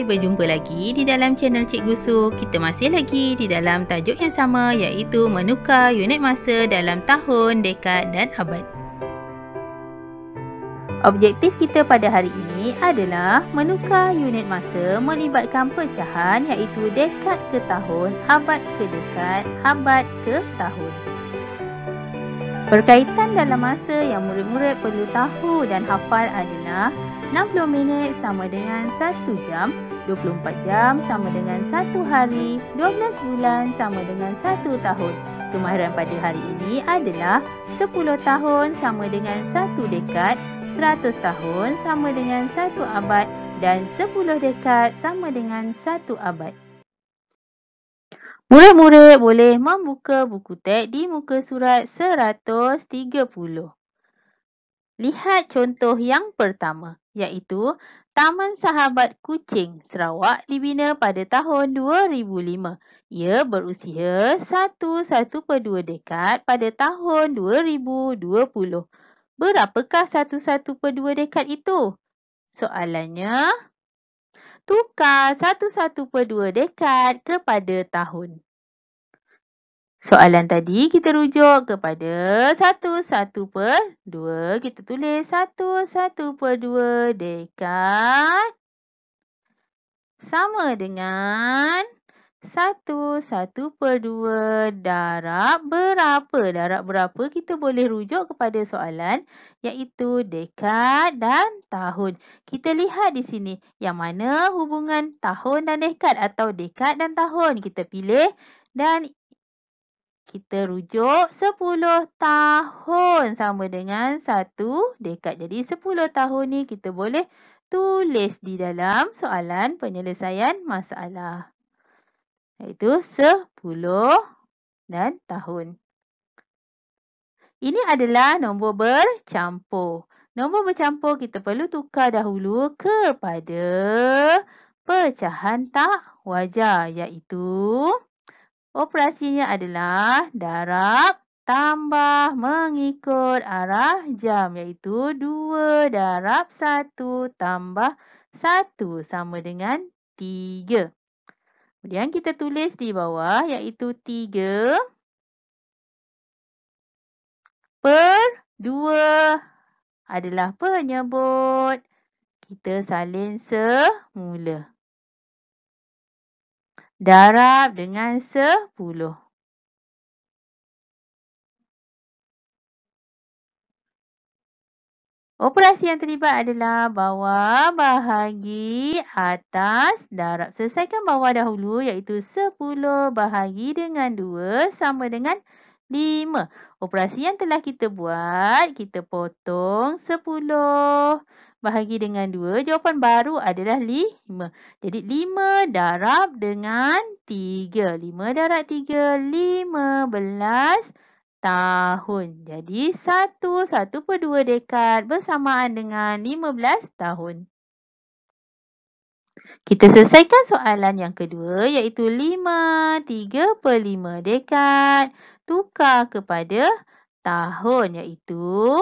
saya berjumpa lagi di dalam channel Cikgu Su. Kita masih lagi di dalam tajuk yang sama iaitu menukar unit masa dalam tahun, dekad dan abad. Objektif kita pada hari ini adalah menukar unit masa melibatkan pecahan iaitu dekad ke tahun, abad ke dekad, abad ke tahun. Berkaitan dalam masa yang murid-murid perlu tahu dan hafal adalah 60 minit sama dengan 1 jam 24 jam sama dengan 1 hari, 12 bulan sama dengan 1 tahun. Kemahiran pada hari ini adalah 10 tahun sama dengan 1 dekad, 100 tahun sama dengan 1 abad dan 10 dekad sama dengan 1 abad. Murid-murid boleh membuka buku teks di muka surat 130. Lihat contoh yang pertama iaitu Taman Sahabat Kucing Sarawak dibina pada tahun 2005. Ia berusia 1-1 per 2 dekad pada tahun 2020. Berapakah 1-1 per 2 dekad itu? Soalannya, tukar 1-1 per 2 dekad kepada tahun. Soalan tadi kita rujuk kepada 1, 1 per 2. Kita tulis 1, 1 per 2 dekat sama dengan 1, 1 per 2 darab berapa? Darab berapa kita boleh rujuk kepada soalan iaitu dekat dan tahun. Kita lihat di sini yang mana hubungan tahun dan dekat atau dekat dan tahun. Kita pilih dan kita rujuk 10 tahun sama dengan 1 dekad. Jadi 10 tahun ni kita boleh tulis di dalam soalan penyelesaian masalah. Iaitu 10 dan tahun. Ini adalah nombor bercampur. Nombor bercampur kita perlu tukar dahulu kepada pecahan tak wajar iaitu Operasinya adalah darab tambah mengikut arah jam iaitu 2 darab 1 tambah 1 sama dengan 3. Kemudian kita tulis di bawah iaitu 3 per 2 adalah penyebut. Kita salin semula darab dengan sepuluh. Operasi yang terlibat adalah bawah bahagi atas darab. Selesaikan bawah dahulu iaitu 10 bahagi dengan 2 sama dengan 5. Operasi yang telah kita buat, kita potong 10 bahagi dengan 2. Jawapan baru adalah 5. Jadi 5 darab dengan 3. 5 darab 3, 15 tahun. Jadi 1, 1 per 2 dekad bersamaan dengan 15 tahun. Kita selesaikan soalan yang kedua iaitu 5, 3 per 5 dekad tukar kepada tahun iaitu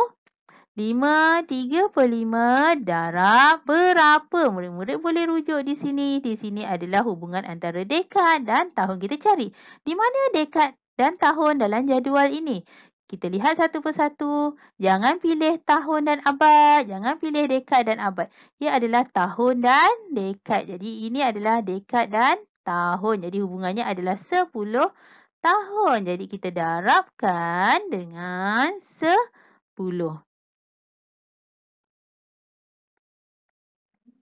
5, 3 per 5 darab berapa? Murid-murid boleh rujuk di sini. Di sini adalah hubungan antara dekad dan tahun kita cari. Di mana dekad dan tahun dalam jadual ini? Kita lihat satu persatu. Jangan pilih tahun dan abad. Jangan pilih dekad dan abad. Ia adalah tahun dan dekad. Jadi ini adalah dekad dan tahun. Jadi hubungannya adalah 10 tahun. Jadi kita darabkan dengan 10.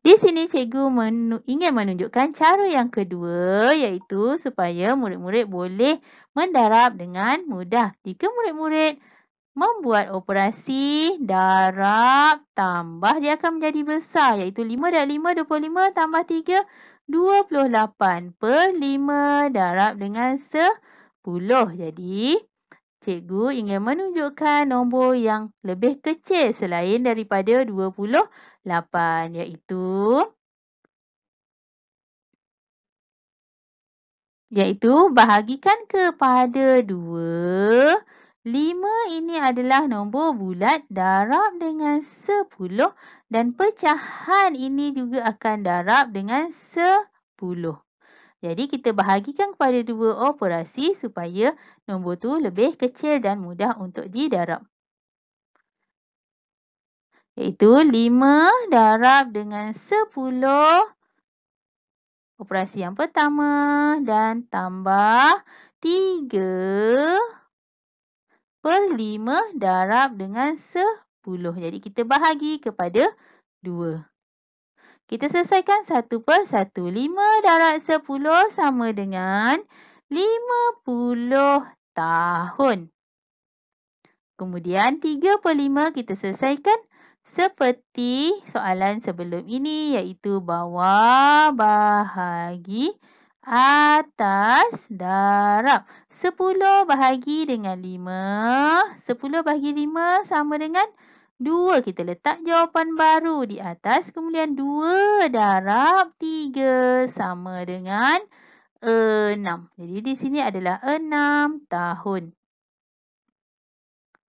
Di sini cikgu menu, ingin menunjukkan cara yang kedua iaitu supaya murid-murid boleh mendarab dengan mudah. Jika murid-murid membuat operasi darab tambah dia akan menjadi besar iaitu 5 darab 5 25 tambah 3 28 per 5 darab dengan 10. Jadi cikgu ingin menunjukkan nombor yang lebih kecil selain daripada 28 iaitu iaitu bahagikan kepada 2 5 ini adalah nombor bulat darab dengan 10 dan pecahan ini juga akan darab dengan 10 jadi kita bahagikan kepada dua operasi supaya nombor tu lebih kecil dan mudah untuk didarab. Iaitu 5 darab dengan 10 operasi yang pertama dan tambah 3 per 5 darab dengan 10. Jadi kita bahagi kepada 2. Kita selesaikan 1 per 1. 5 darab 10 sama dengan 50 tahun. Kemudian 3 per 5 kita selesaikan seperti soalan sebelum ini iaitu bawah bahagi atas darab. 10 bahagi dengan 5. 10 bahagi 5 sama dengan 5. Dua kita letak jawapan baru di atas. Kemudian dua darab tiga sama dengan enam. Jadi di sini adalah enam tahun.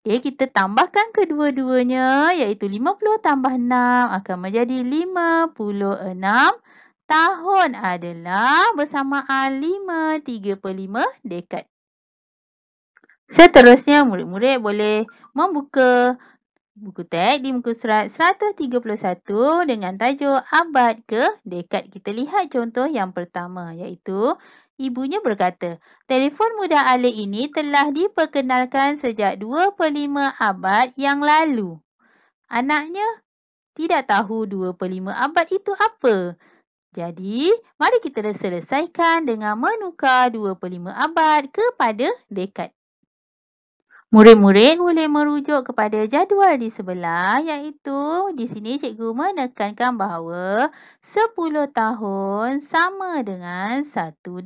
Okay, kita tambahkan kedua-duanya iaitu 50 tambah 6 akan menjadi 56 tahun adalah bersamaan 5, 3 per 5 dekad. Seterusnya murid-murid boleh membuka Buku teks di muka surat 131 dengan tajuk abad ke dekad kita lihat contoh yang pertama iaitu ibunya berkata telefon mudah alih ini telah diperkenalkan sejak 25 abad yang lalu. Anaknya tidak tahu 25 abad itu apa. Jadi mari kita selesaikan dengan menukar 25 abad kepada dekad. Murid-murid boleh merujuk kepada jadual di sebelah iaitu di sini cikgu menekankan bahawa 10 tahun sama dengan 1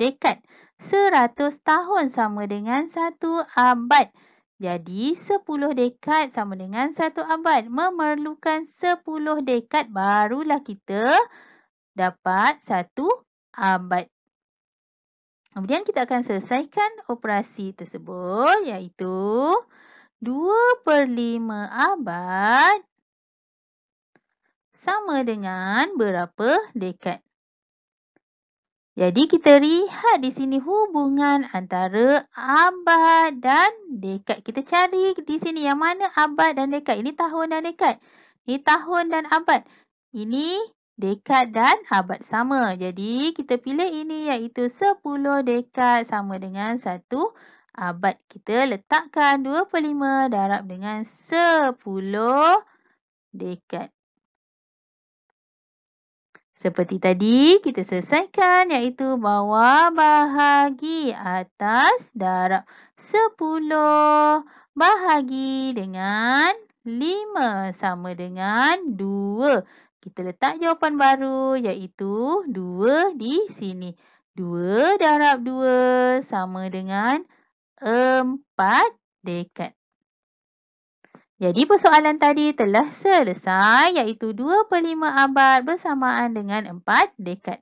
dekad. 100 tahun sama dengan 1 abad. Jadi 10 dekad sama dengan 1 abad. Memerlukan 10 dekad barulah kita dapat 1 abad. Kemudian kita akan selesaikan operasi tersebut iaitu 2 per 5 abad sama dengan berapa dekad. Jadi kita lihat di sini hubungan antara abad dan dekad. Kita cari di sini yang mana abad dan dekad. Ini tahun dan dekad. Ini tahun dan abad. Ini dekad dan habat sama. Jadi kita pilih ini iaitu 10 dekad sama dengan 1 abad. Kita letakkan 25 darab dengan 10 dekad. Seperti tadi, kita selesaikan iaitu bawa bahagi atas darab 10 bahagi dengan 5 sama dengan 2. Kita letak jawapan baru iaitu 2 di sini. 2 darab 2 sama dengan 4 dekad. Jadi persoalan tadi telah selesai iaitu 2 per 5 abad bersamaan dengan 4 dekad.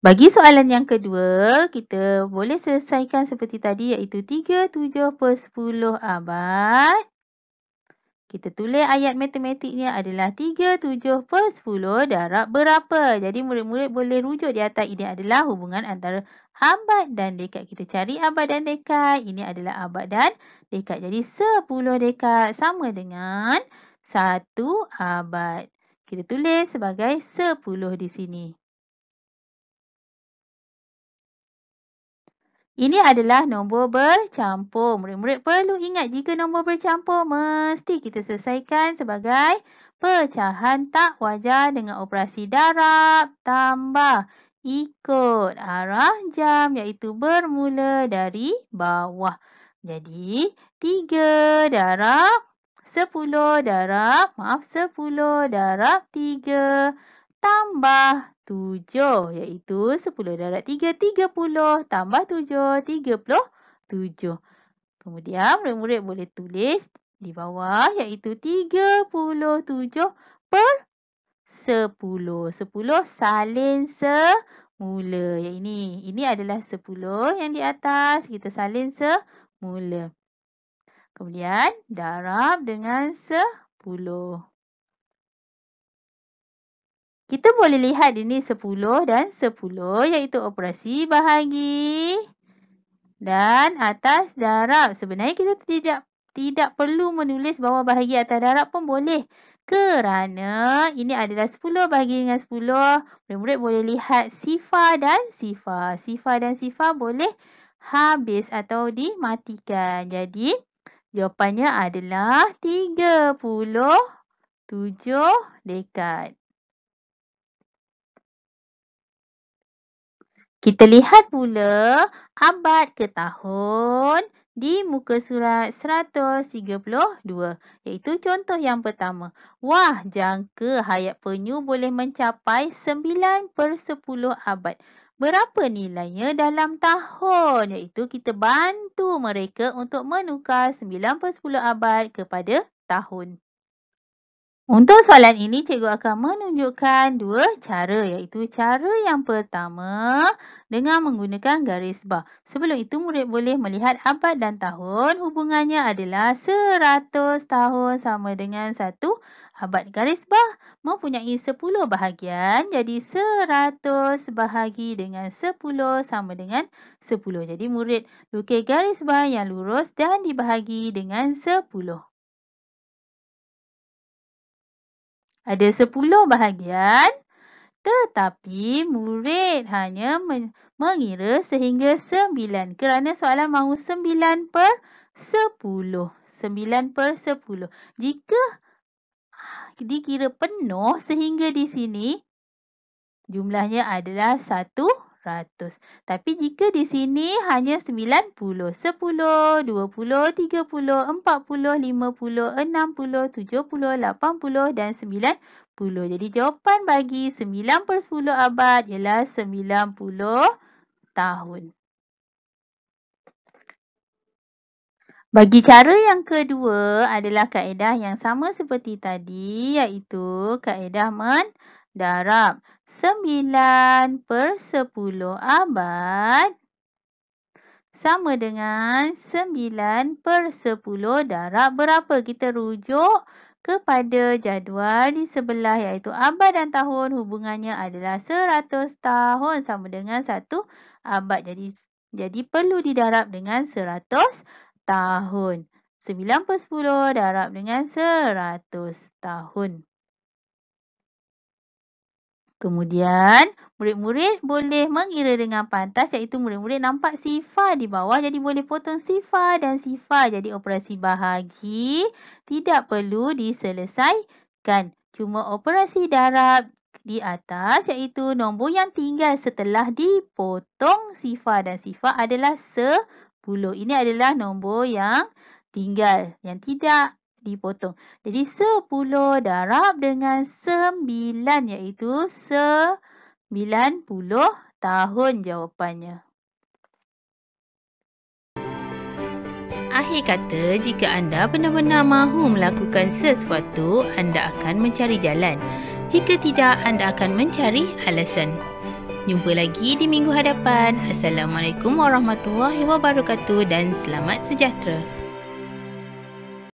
Bagi soalan yang kedua, kita boleh selesaikan seperti tadi iaitu 3 7 per 10 abad kita tulis ayat matematiknya adalah 37 per 10 darab berapa. Jadi murid-murid boleh rujuk di atas ini adalah hubungan antara abad dan dekad. Kita cari abad dan dekad. Ini adalah abad dan dekad. Jadi 10 dekad sama dengan 1 abad. Kita tulis sebagai 10 di sini. Ini adalah nombor bercampur. Murid-murid perlu ingat jika nombor bercampur mesti kita selesaikan sebagai pecahan tak wajar dengan operasi darab tambah ikut arah jam iaitu bermula dari bawah. Jadi 3 darab 10 darab, maaf 10 darab 3 tambah Tujuh, iaitu 10 darat 3, 30 tambah 7, 37. Kemudian murid-murid boleh tulis di bawah iaitu 37 per 10. 10 salin semula. Yang ini, ini adalah 10 yang di atas kita salin semula. Kemudian darab dengan 10. 10. Kita boleh lihat ini 10 dan 10 iaitu operasi bahagi dan atas darab. Sebenarnya kita tidak tidak perlu menulis bahawa bahagi atas darab pun boleh. Kerana ini adalah 10 bahagi dengan 10. Murid-murid boleh lihat sifar dan sifar. Sifar dan sifar boleh habis atau dimatikan. Jadi jawapannya adalah 37 dekad. Kita lihat pula abad ke tahun di muka surat 132 iaitu contoh yang pertama. Wah, jangka hayat penyu boleh mencapai 9 per 10 abad. Berapa nilainya dalam tahun? Iaitu kita bantu mereka untuk menukar 9 per 10 abad kepada tahun. Untuk soalan ini, cikgu akan menunjukkan dua cara iaitu cara yang pertama dengan menggunakan garis bar. Sebelum itu, murid boleh melihat abad dan tahun. Hubungannya adalah 100 tahun sama dengan 1 abad. Garis bar mempunyai 10 bahagian. Jadi, 100 bahagi dengan 10 sama dengan 10. Jadi, murid lukis garis bar yang lurus dan dibahagi dengan 10. Ada 10 bahagian tetapi murid hanya mengira sehingga 9 kerana soalan mahu 9 per 10. 9 per 10. Jika ha-, dikira penuh sehingga di sini jumlahnya adalah 100. Tapi jika di sini hanya 90, 10, 20, 30, 40, 50, 60, 70, 80 dan 90. Jadi jawapan bagi 9 per 10 abad ialah 90 tahun. Bagi cara yang kedua adalah kaedah yang sama seperti tadi iaitu kaedah mendarab. 9 per 10 abad sama dengan 9 per 10 darab berapa? Kita rujuk kepada jadual di sebelah iaitu abad dan tahun hubungannya adalah 100 tahun sama dengan 1 abad. Jadi jadi perlu didarab dengan 100 tahun. 9 per 10 darab dengan 100 tahun. Kemudian, murid-murid boleh mengira dengan pantas iaitu murid-murid nampak sifar di bawah. Jadi, boleh potong sifar dan sifar jadi operasi bahagi tidak perlu diselesaikan. Cuma operasi darab di atas iaitu nombor yang tinggal setelah dipotong sifar dan sifar adalah 10. Ini adalah nombor yang tinggal yang tidak dipotong. Jadi 10 darab dengan 9 iaitu 90 tahun jawapannya. Akhir kata, jika anda benar-benar mahu melakukan sesuatu, anda akan mencari jalan. Jika tidak, anda akan mencari alasan. Jumpa lagi di minggu hadapan. Assalamualaikum warahmatullahi wabarakatuh dan selamat sejahtera.